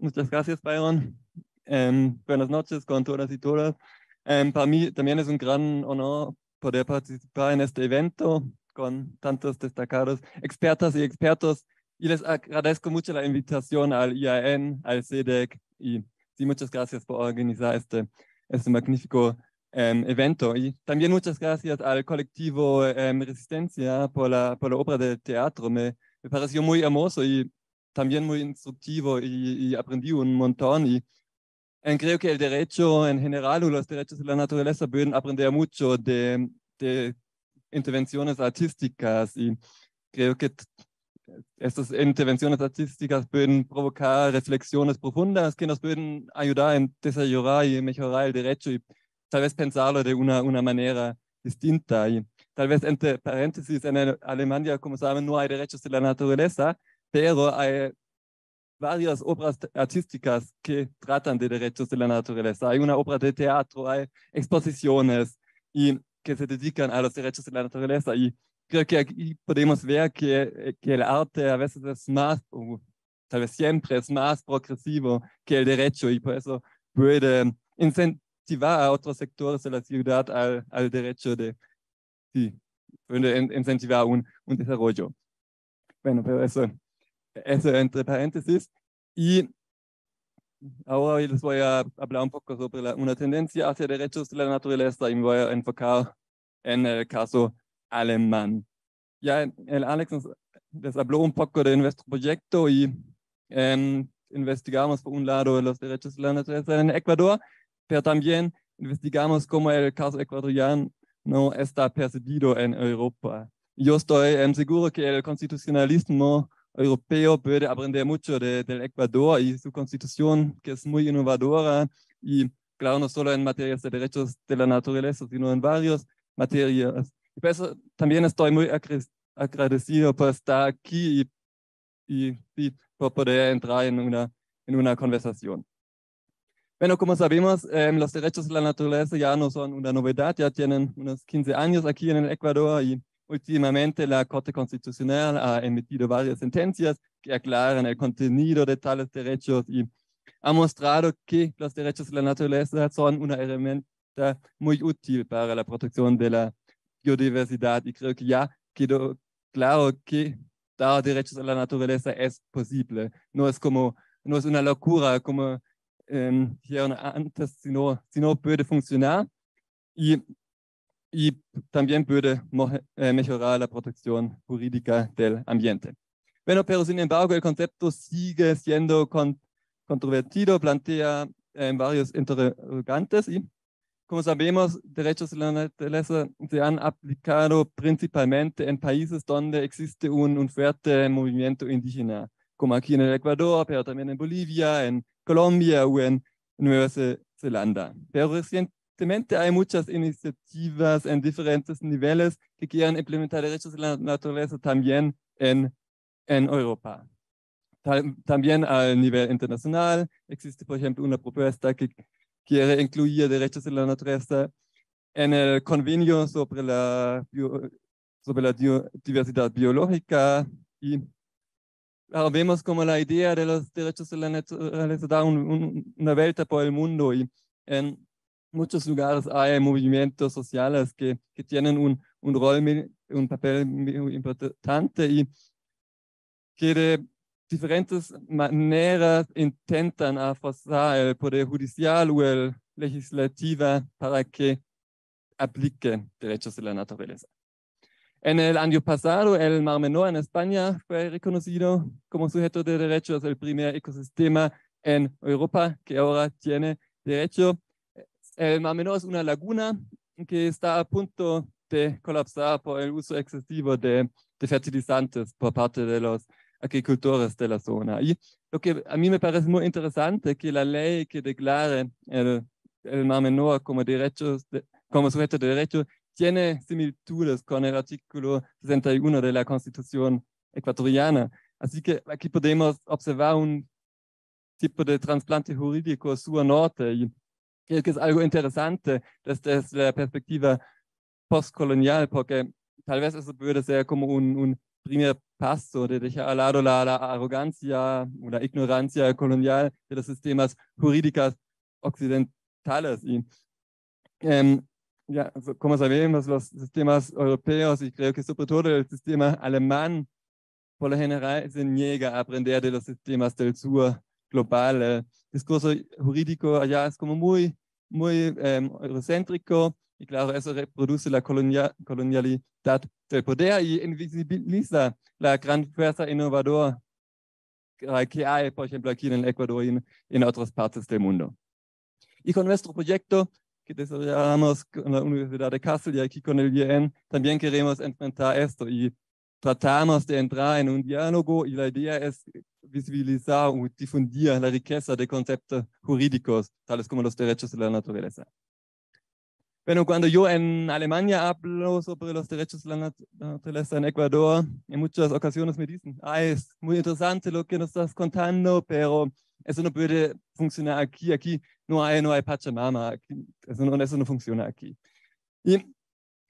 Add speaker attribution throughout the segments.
Speaker 1: muchas, gracias, Byron. Em, buenas noches con todas y todas. Em, para mí también es un gran honor poder participar en este evento con tantos destacados expertas y expertos. Y les agradezco mucho la invitación al IAN, al CEDEC e y muchas gracias por organizar este, este magnífico em, evento. Y también muchas gracias al colectivo Resistencia por la, por la obra de teatro. Me, me pareció muy hermoso y también muy instructivo y, aprendí un montón. Y creo que el derecho en general o los derechos de la naturaleza pueden aprender mucho de, intervenciones artísticas y creo que estas intervenciones artísticas pueden provocar reflexiones profundas que nos pueden ayudar en desarrollar y mejorar el derecho y tal vez pensarlo de una, una manera distinta. Y tal vez entre paréntesis, en Alemania, como saben, no hay derechos de la naturaleza, pero hay varias obras artísticas que tratan de derechos de la naturaleza. Hay una obra de teatro, hay exposiciones y que se dedican a los derechos de la naturaleza. Y creo que aquí podemos ver que, eh, el arte a veces es más, o tal vez siempre es más progresivo que el derecho y por eso puede incentivar a otros sectores de la ciudad al, derecho de, sí, puede incentivar un, un desarrollo. Bueno, pero eso eso entre paréntesis. Y ahora les voy a hablar un poco sobre una tendencia hacia derechos de la naturaleza y me voy a enfocar en el caso alemán. Ya el Alex nos, les habló un poco de nuestro proyecto y em, investigamos por un lado los derechos de la naturaleza en Ecuador, pero también investigamos cómo el caso ecuatoriano no está percibido en Europa. Yo estoy seguro que el constitucionalismo europeo puede aprender mucho del Ecuador y su constitución, que es muy innovadora y, claro, no solo en materias de derechos de la naturaleza, sino en varias materias. Y por eso también estoy muy agradecido por estar aquí y, por poder entrar en una, en una conversación. Bueno, como sabemos, em, los derechos de la naturaleza ya no son una novedad, ya tienen unos 15 años aquí en el Ecuador y Últimamente la Corte Constitucional ha emitido varias sentencias que aclaran el contenido de tales derechos y ha mostrado que los derechos de la naturaleza son una herramienta muy útil para la protección de la biodiversidad y creo que ya quedó claro que dar derechos a la naturaleza es posible. No es como, una locura como em, dijeron antes, sino, sino puede funcionar. Y y también puede eh, mejorar la protección jurídica del ambiente. Bueno, pero sin embargo el concepto sigue siendo controvertido, plantea eh, varios interrogantes y, como sabemos, derechos de la naturaleza se han aplicado principalmente en países donde existe un, un fuerte movimiento indígena, como aquí en el Ecuador, pero también en Bolivia, en Colombia o en Nueva Zelanda. Pero recién, hay muchas iniciativas en diferentes niveles que quieren implementar derechos de la naturaleza también en, en Europa. También a nivel internacional existe, por ejemplo, una propuesta que quiere incluir derechos de la naturaleza en el convenio sobre la, sobre la diversidad biológica y ah, vemos como la idea de los derechos de la naturaleza da una vuelta por el mundo y en, muchos lugares hay movimientos sociales que, tienen un, rol, un papel muy importante y que de diferentes maneras intentan afrontar el poder judicial o el legislativo para que aplique derechos de la naturaleza. En el año pasado, el Mar Menor en España fue reconocido como sujeto de derechos, el primer ecosistema en Europa que ahora tiene derecho el eh, Mar Menor es una laguna que está a punto de colapsar por el uso excesivo de, fertilizantes por parte de los agricultores de la zona. Y lo que a mí me parece muy interesante que la ley que declare el, el Mar Menor como, como sujeto de derecho tiene similitudes con el artículo 61 de la Constitución ecuatoriana. Así que aquí podemos observar un tipo de trasplante jurídico sur-norte. Creo que es algo interesante, dass das la perspectiva postkolonial, porque tal vez eso puede ser como un, un primer paso de dejar al lado la, la arrogancia o la ignorancia colonial de los sistemas jurídicos occidentales. Y, eh, ya, como sabemos, los sistemas europeos, y creo que sobre todo el sistema alemán, por lo general se niega a aprender de los sistemas del sur global. Eh, discurso jurídico allá es como muy, muy eurocéntrico em, y claro, eso reproduce la colonialidad del poder y invisibiliza la gran fuerza innovadora que hay, por ejemplo, aquí en el Ecuador y en, en otras partes del mundo. Y con nuestro proyecto que desarrollamos con la Universidad de Kassel y aquí con el IEN, también queremos enfrentar esto y tratamos de entrar en un diálogo y la idea es visibilizar o difundir la riqueza de conceptos jurídicos, tales como los derechos de la naturaleza. Bueno, cuando yo en Alemania hablo sobre los derechos de la naturaleza en Ecuador, en muchas ocasiones me dicen, ah, es muy interesante lo que nos estás contando, pero eso no puede funcionar aquí, aquí no hay, no hay Pachamama, eso, no, eso no funciona aquí. Y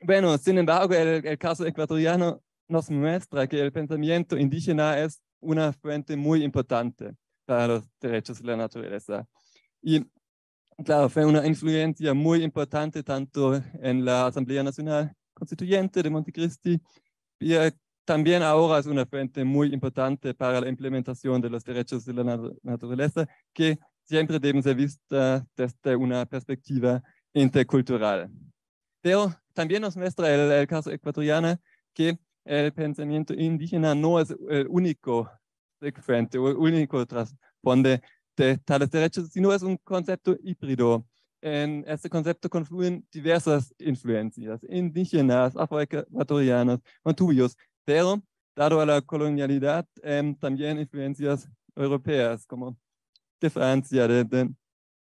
Speaker 1: bueno, sin embargo, el caso ecuatoriano nos muestra que el pensamiento indígena es una fuente muy importante para los derechos de la naturaleza. Y claro, fue una influencia muy importante tanto en la Asamblea Nacional Constituyente de Montecristi y eh, también ahora es una fuente muy importante para la implementación de los derechos de la naturaleza que siempre deben ser vistas desde una perspectiva intercultural. Pero también nos muestra el caso ecuatoriano que el pensamiento indígena no es el eh, único frente o el único trasfondo de tales derechos, sino es un concepto híbrido. En este concepto confluyen diversas influencias indígenas, afroecuatorianas, mantuvios, pero dado a la colonialidad, em, también influencias europeas como de Francia, de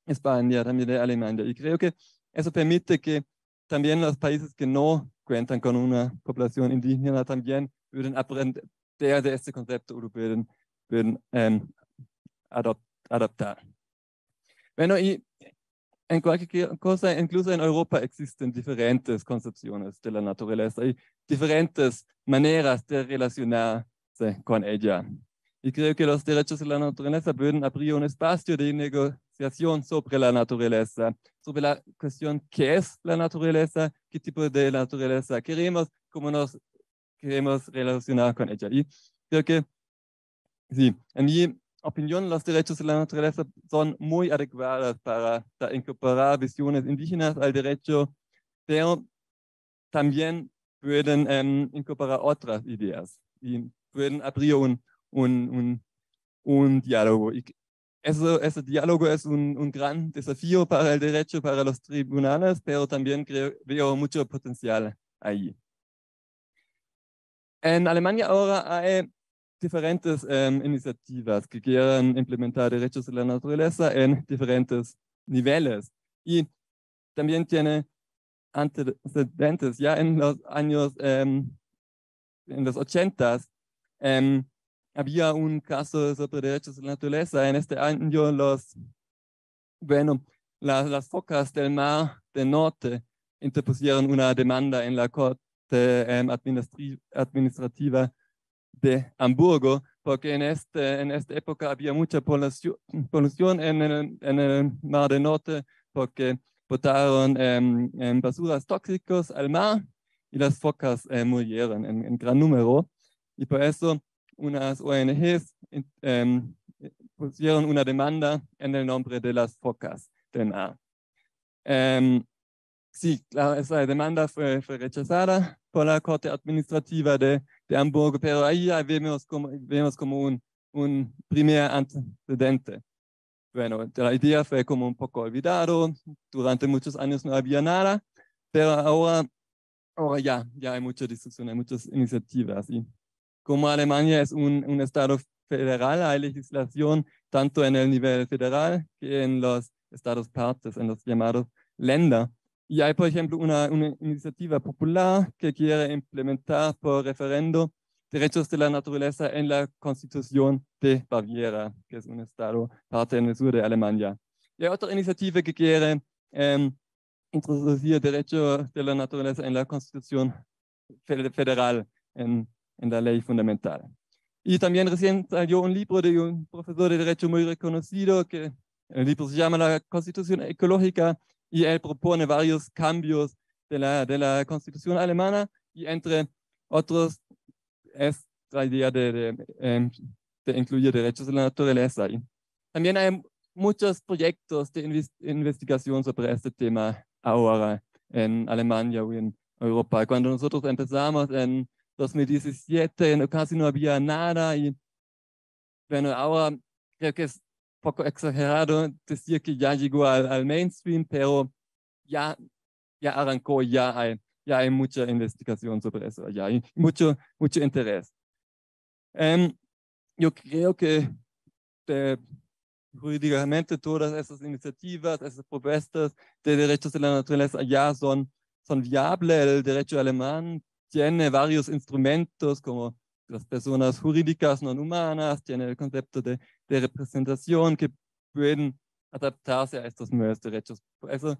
Speaker 1: España, también de Alemania. Y creo que eso permite que también los países que no cuentan con una población indígena también pueden aprender de este concepto o pueden pueden em, adaptar. Bueno, y en cualquier cosa, incluso en Europa existen diferentes concepciones de la naturaleza y diferentes maneras de relacionarse con ella. Y creo que los derechos de la naturaleza pueden abrir un espacio de sobre la naturaleza, sobre la cuestión qué es la naturaleza, qué tipo de naturaleza queremos, cómo nos queremos relacionar con ella. Y creo que, sí, en mi opinión, los derechos de la naturaleza son muy adecuados para incorporar visiones indígenas al derecho, pero también pueden em, incorporar otras ideas y pueden abrir un, un, diálogo. Eso, ese diálogo es un, gran desafío para el derecho, para los tribunales, pero también creo, veo mucho potencial ahí. En Alemania ahora hay diferentes em, iniciativas que quieren implementar derechos de la naturaleza en diferentes niveles. Y también tiene antecedentes. Ya en los años, em, en los ochentas. Em, había un caso sobre derechos de la naturaleza. En este año, los, bueno, las, focas del mar del norte interpusieron una demanda en la Corte em, Administrativa de Hamburgo, porque en, este, en esta época había mucha polución, en, el, en el mar del norte, porque botaron em, em, basuras tóxicos al mar y las focas eh, murieron en, en gran número. Y por eso unas ONGs em, pusieron una demanda en el nombre de las focas de mar. Em, sí, claro, esa demanda fue, fue, rechazada por la Corte Administrativa de, de Hamburgo, pero ahí vemos como, vemos como un, un primer antecedente. Bueno, la idea fue como un poco olvidado, durante muchos años no había nada, pero ahora, ahora ya, ya hay mucha discusión, hay muchas iniciativas y como Alemania es un, Estado federal, hay legislación tanto en el nivel federal que en los Estados partes, en los llamados Länder. Y hay, por ejemplo, una, una iniciativa popular que quiere implementar por referendo derechos de la naturaleza en la constitución de Baviera, que es un estado parte en el sur de Alemania. Y hay otra iniciativa que quiere em, introducir derechos de la naturaleza en la constitución federal, en en la ley fundamental. Y también recién salió un libro de un profesor de derecho muy reconocido, que el libro se llama La Constitución Ecológica, y él propone varios cambios de la, de la Constitución alemana, y entre otros es la idea de, de, em, incluir derechos de la naturaleza. Y también hay muchos proyectos de investigación sobre este tema ahora en Alemania o en Europa. Cuando nosotros empezamos en 2017 no, casi no había nada y bueno, ahora creo que es poco exagerado decir que ya llegó al, mainstream, pero ya, ya arrancó, ya hay, ya hay mucha investigación sobre eso, ya hay mucho, mucho interés. Em, yo creo que eh, jurídicamente todas esas iniciativas, esas propuestas de derechos de la naturaleza ya son, son viables. El derecho alemán tiene varios instrumentos como las personas jurídicas no humanas, tiene el concepto de, de representación que pueden adaptarse a estos nuevos derechos. Por eso,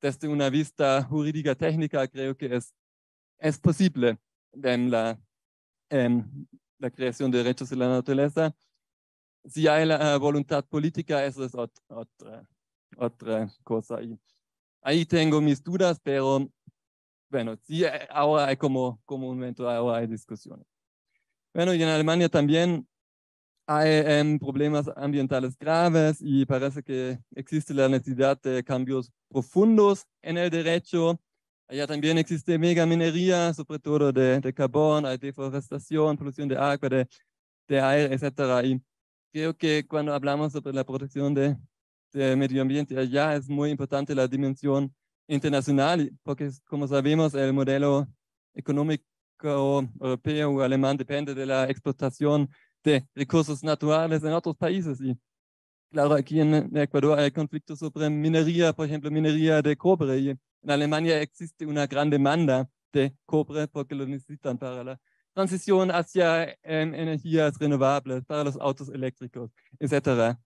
Speaker 1: desde una vista jurídica técnica, creo que es, es posible en la, la creación de derechos de la naturaleza. Si hay la eh, voluntad política, eso es otra, otra, cosa. ahí tengo mis dudas, pero bueno, sí, eh, ahora hay como, como un momento, ahora hay discusiones. Bueno, y en Alemania también hay eh, em, problemas ambientales graves y parece que existe la necesidad de cambios profundos en el derecho. Allá también existe mega minería, sobre todo de, de carbón, hay deforestación, polución de agua, de, de aire, etc. Y creo que cuando hablamos sobre la protección de, de medio ambiente allá es muy importante la dimensión internacional, porque como sabemos el modelo económico europeo o alemán depende de la explotación de recursos naturales en otros países. Y claro, aquí en Ecuador hay conflictos sobre minería, por ejemplo, minería de cobre. Y en Alemania existe una gran demanda de cobre porque lo necesitan para la transición hacia em, energías renovables, para los autos eléctricos, etc.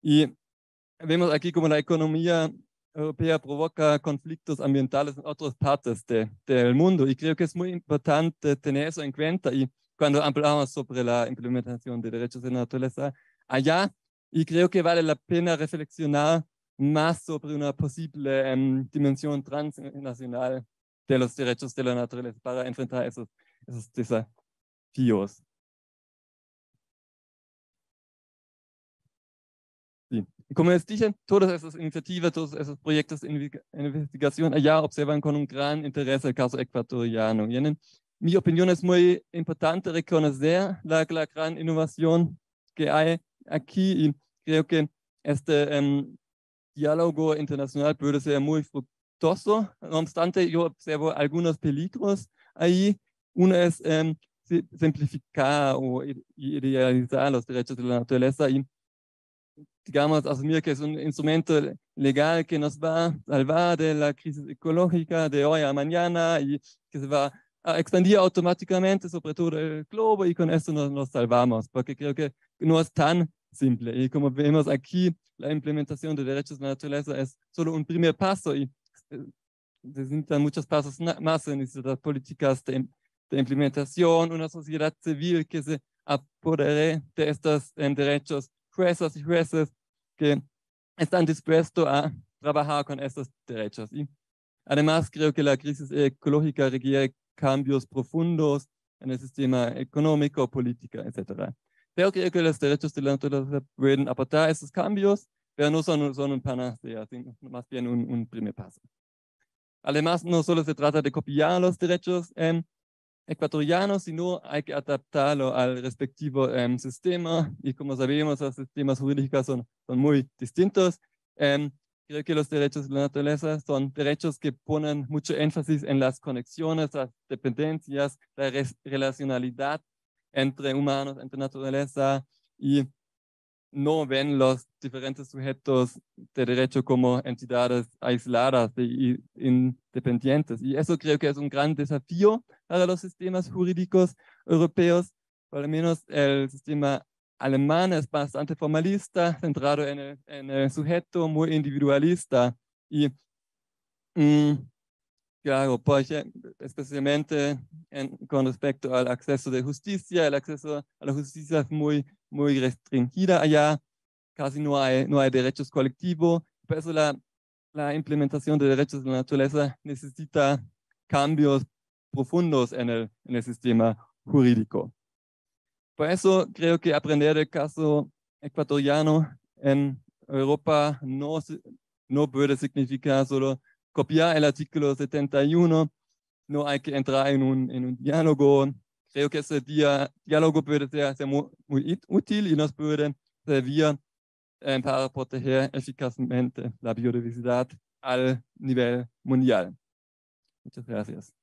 Speaker 1: Y vemos aquí como la economía europea provoca conflictos ambientales en otras partes del mundo. Y creo que es muy importante tener eso en cuenta. Y cuando hablamos sobre la implementación de derechos de la naturaleza allá, y creo que vale la pena reflexionar más sobre una posible em, dimensión transnacional de los derechos de la naturaleza para enfrentar esos, esos desafíos. Como dije, todas esas iniciativas, todos esos proyectos de investigación allá observan con un gran interés el caso ecuatoriano. en mi opinión es muy importante reconocer la, gran innovación que hay aquí y creo que este em, diálogo internacional puede ser muy fructuoso. No obstante, yo observo algunos peligros ahí. Uno es em, simplificar o idealizar los derechos de la naturaleza y digamos, asumir que es un instrumento legal que nos va a salvar de la crisis ecológica de hoy a mañana y que se va a expandir automáticamente sobre todo el globo y con esto nos, salvamos, porque creo que no es tan simple. Y como vemos aquí, la implementación de derechos de naturaleza es solo un primer paso y eh, se necesitan muchos pasos más en estas políticas de, implementación, una sociedad civil que se apodere de estos derechos, jueces y jueces que están dispuestos a trabajar con estos derechos. Y además, creo que la crisis ecológica requiere cambios profundos en el sistema económico, política, etc. creo que los derechos de la naturaleza pueden aportar estos cambios, pero no son, un panacea, sino más bien un, primer paso. Además, no solo se trata de copiar los derechos ecuatoriano, no, hay que adaptarlo al respectivo em, sistema. Y como sabemos, los sistemas jurídicos son, muy distintos. Em, creo que los derechos de la naturaleza son derechos que ponen mucho énfasis en las conexiones, las dependencias, la relacionalidad entre humanos, entre naturaleza y no ven los diferentes sujetos de derecho como entidades aisladas e independientes. Y eso creo que es un gran desafío para los sistemas jurídicos europeos. Por lo menos el sistema alemán es bastante formalista, centrado en el, sujeto, muy individualista. Y mm, claro, pues, especialmente con respecto al acceso de justicia, el acceso a la justicia es muy, muy restringida allá, casi no hay, no hay derechos colectivos, por eso la, implementación de derechos de la naturaleza necesita cambios profundos en el, en el sistema jurídico. Por eso creo que aprender el caso ecuatoriano en Europa no, no puede significar solo copiar el artículo 71, no hay que entrar en un, diálogo. Creo que ese diálogo puede ser, muy, útil y nos puede servir eh, para proteger eficazmente la biodiversidad al nivel mundial. Muchas gracias.